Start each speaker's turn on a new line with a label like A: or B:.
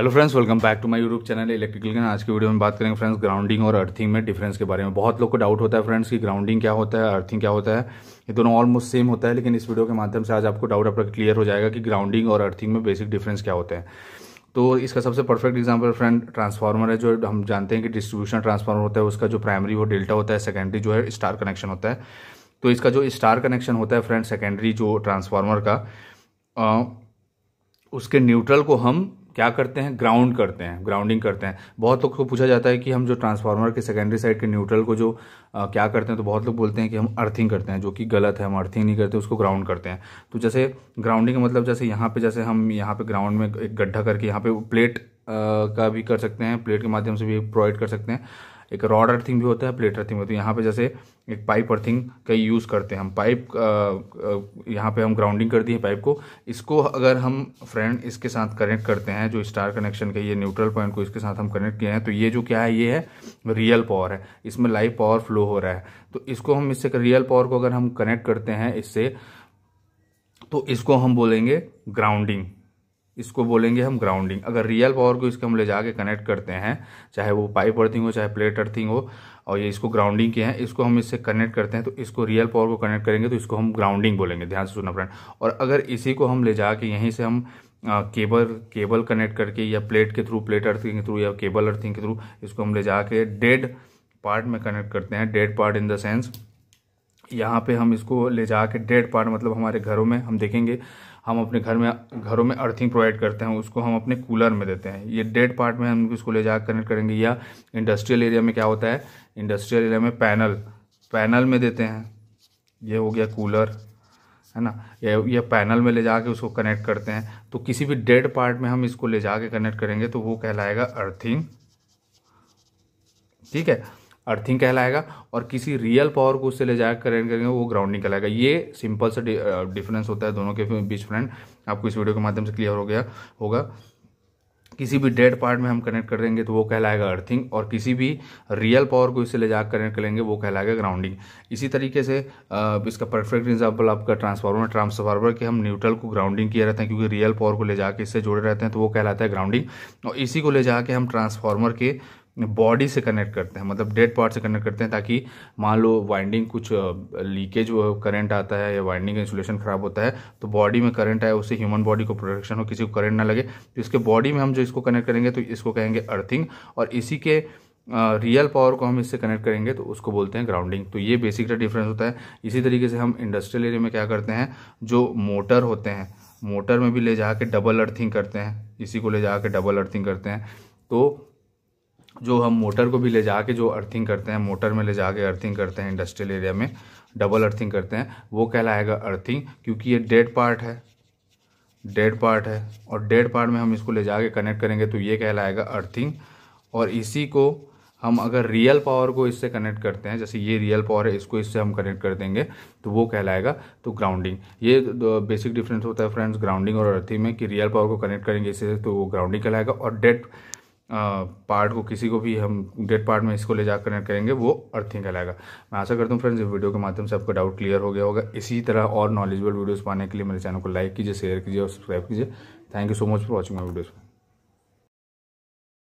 A: hello friends welcome back to my YouTube channel electrical के आज की वीडियो में बात करेंगे फ्रेंड्स ग्राउंडिंग और अर्थिंग में डिफरेंस के बारे में बहुत लोग को डाउट होता है फ्रेंड्स कि ग्राउंडिंग क्या होता है अर्थिंग क्या होता है ये दोनों ऑलमोस्ट सेम होता है लेकिन इस वीडियो के माध्यम से आज आपको डाउट आपका क्लियर हो जाएगा कि ग्राउंडिंग और अर्थिंग में बेसिक डिफरेंस क्या होता है तो इसका सबसे परफेक्ट एग्जाम्पल फ्रेंड ट्रांसफार्मर है जो हम जानते हैं कि डिस्ट्रीब्यूशन ट्रांसफार्मर होता है उसका जो प्राइमरी वो डेल्टा होता है सेकेंडरी जो है स्टार कनेक्शन होता है तो इसका जो स्टार कनेक्शन होता है फ्रेंड सेकेंडरी जो ट्रांसफार्मर का उसके न्यूट्रल को हम क्या करते हैं ग्राउंड करते हैं ग्राउंडिंग करते हैं बहुत लोग को पूछा जाता है कि हम जो ट्रांसफार्मर के सेकेंडरी साइड के न्यूट्रल को जो आ, क्या करते हैं तो बहुत लोग बोलते हैं कि हम अर्थिंग करते हैं जो कि गलत है हम अर्थिंग नहीं करते उसको ग्राउंड करते हैं तो जैसे ग्राउंडिंग का मतलब जैसे यहाँ पे जैसे हम यहाँ पे ग्राउंड में एक गड्ढा करके यहाँ पे प्लेट आ, का भी कर सकते हैं प्लेट के माध्यम से भी प्रोवाइड कर सकते हैं एक रॉड अर्थिंग भी होता है प्लेट अर्थिंग होती है यहाँ पे जैसे एक पाइप अर्थिंग का यूज़ करते हैं हम पाइप यहाँ पे हम ग्राउंडिंग कर दिए पाइप को इसको अगर हम फ्रेंड इसके साथ कनेक्ट करते हैं जो स्टार कनेक्शन के ये न्यूट्रल पॉइंट को इसके साथ हम कनेक्ट किए हैं तो ये जो क्या है ये है रियल पावर है इसमें लाइव पावर फ्लो हो रहा है तो इसको हम इससे रियल पावर को अगर हम कनेक्ट करते हैं इससे तो इसको हम बोलेंगे ग्राउंडिंग इसको बोलेंगे हम ग्राउंडिंग अगर रियल पावर को इसके हम ले जाके कनेक्ट करते हैं चाहे वो पाइप अर्थिंग हो चाहे प्लेट अर्थिंग हो और ये इसको ग्राउंडिंग के हैं इसको हम इससे कनेक्ट करते हैं तो इसको रियल पावर को कनेक्ट करेंगे तो इसको हम ग्राउंडिंग बोलेंगे ध्यान से सुनना फ्रेंड और अगर इसी को हम ले जाके यहीं से हम आ, केबल केबल कनेक्ट करके या प्लेट के थ्रू प्लेट अर्थिंग के थ्रू या केबल अर्थिंग के थ्रू इसको हम ले जाके डेड पार्ट में कनेक्ट करते हैं dead part in the sense यहाँ पे हम इसको ले जा कर डेड पार्ट मतलब हमारे घरों में हम देखेंगे हम अपने घर में घरों में अर्थिंग प्रोवाइड करते हैं उसको हम अपने कूलर में देते हैं ये डेड पार्ट में हम इसको ले जा कनेक्ट करेंगे या इंडस्ट्रियल एरिया में क्या होता है इंडस्ट्रियल एरिया में पैनल पैनल में देते हैं ये हो गया कूलर है ना या या पैनल में ले जा कर उसको कनेक्ट करते हैं तो किसी भी डेड पार्ट में हम इसको ले जा कर कनेक्ट करेंगे तो वो कहलाएगा अर्थिंग ठीक है अर्थिंग कहलाएगा और किसी रियल पावर को उससे ले जाकर करेंट करेंगे वो ग्राउंडिंग कहलाएगा ये सिंपल सा डिफरेंस होता है दोनों के बीच फ्रेंड आपको इस वीडियो के माध्यम से क्लियर हो गया होगा किसी भी डेड पार्ट में हम कनेक्ट कर देंगे तो वो कहलाएगा अर्थिंग और किसी भी रियल पावर को इससे ले जाकर कनेक्ट करेंगे वो कहलाएगा ग्राउंडिंग इसी तरीके से इसका परफेक्ट एग्जाम्पल आपका ट्रांसफार्मर ट्रांसफार्मर के हम न्यूट्रल को ग्राउंडिंग किया रहते हैं क्योंकि रियल पावर को ले जाकर इससे जुड़े रहते हैं तो वो कहलाता है ग्राउंडिंग और इसी को ले जाकर हम ट्रांसफार्मर के बॉडी से कनेक्ट करते हैं मतलब डेड पार्ट से कनेक्ट करते हैं ताकि मान लो वाइंडिंग कुछ लीकेज करंट आता है या वाइंडिंग का इंसुलेशन खराब होता है तो बॉडी में करंट आए उससे ह्यूमन बॉडी को प्रोटेक्शन हो किसी को करंट ना लगे तो इसके बॉडी में हम जो इसको कनेक्ट करेंगे तो इसको कहेंगे अर्थिंग और इसी के रियल uh, पावर को हम इससे कनेक्ट करेंगे तो उसको बोलते हैं ग्राउंडिंग तो ये बेसिक का डिफरेंस होता है इसी तरीके से हम इंडस्ट्रियल एरिया में क्या करते हैं जो मोटर होते हैं मोटर में भी ले जा डबल अर्थिंग करते हैं इसी को ले जा डबल अर्थिंग करते हैं तो जो हम मोटर को भी ले जा जो अर्थिंग करते हैं मोटर में ले जा अर्थिंग करते हैं इंडस्ट्रियल एरिया में डबल अर्थिंग करते हैं वो कहलाएगा अर्थिंग क्योंकि ये डेड पार्ट है डेड पार्ट है और डेड पार्ट में हम इसको ले जाके कनेक्ट करेंगे तो ये कहलाएगा अर्थिंग और इसी को हम अगर रियल पावर को इससे कनेक्ट करते हैं जैसे ये रियल पावर है इसको इससे हम कनेक्ट कर देंगे तो वो कहलाएगा तो ग्राउंडिंग ये बेसिक डिफरेंस होता है फ्रेंड्स ग्राउंडिंग और अर्थिंग में कि रियल पावर को कनेक्ट करेंगे इससे तो वो ग्राउंडिंग कहलाएगा और डेड पार्ट को किसी को भी हम डेड पार्ट में इसको ले जा कनेक्ट करेंगे वो अर्थिंग कहलाएगा मैं आशा करता हूँ फ्रेंड्स वीडियो के माध्यम से आपका डाउट क्लियर हो गया होगा इसी तरह और नॉलेजबल वीडियोज़ पाने के लिए मेरे चैनल को लाइक कीजिए शेयर कीजिए और सब्सक्राइब कीजिए thank you so much for watching my videos